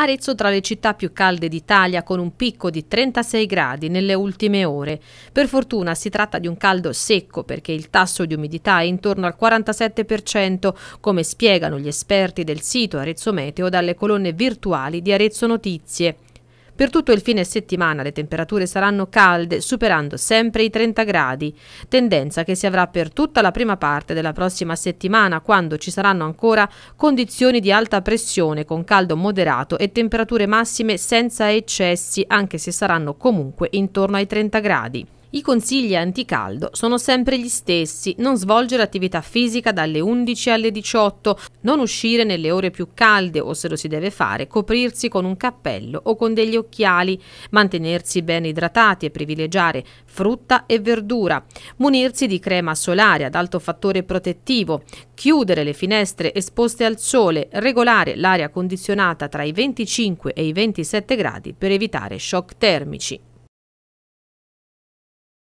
Arezzo tra le città più calde d'Italia con un picco di 36 gradi nelle ultime ore. Per fortuna si tratta di un caldo secco perché il tasso di umidità è intorno al 47%, come spiegano gli esperti del sito Arezzo Meteo dalle colonne virtuali di Arezzo Notizie. Per tutto il fine settimana le temperature saranno calde, superando sempre i 30 gradi, tendenza che si avrà per tutta la prima parte della prossima settimana, quando ci saranno ancora condizioni di alta pressione con caldo moderato e temperature massime senza eccessi, anche se saranno comunque intorno ai 30 gradi. I consigli anticaldo sono sempre gli stessi, non svolgere attività fisica dalle 11 alle 18, non uscire nelle ore più calde o se lo si deve fare, coprirsi con un cappello o con degli occhiali, mantenersi ben idratati e privilegiare frutta e verdura, munirsi di crema solare ad alto fattore protettivo, chiudere le finestre esposte al sole, regolare l'aria condizionata tra i 25 e i 27 gradi per evitare shock termici.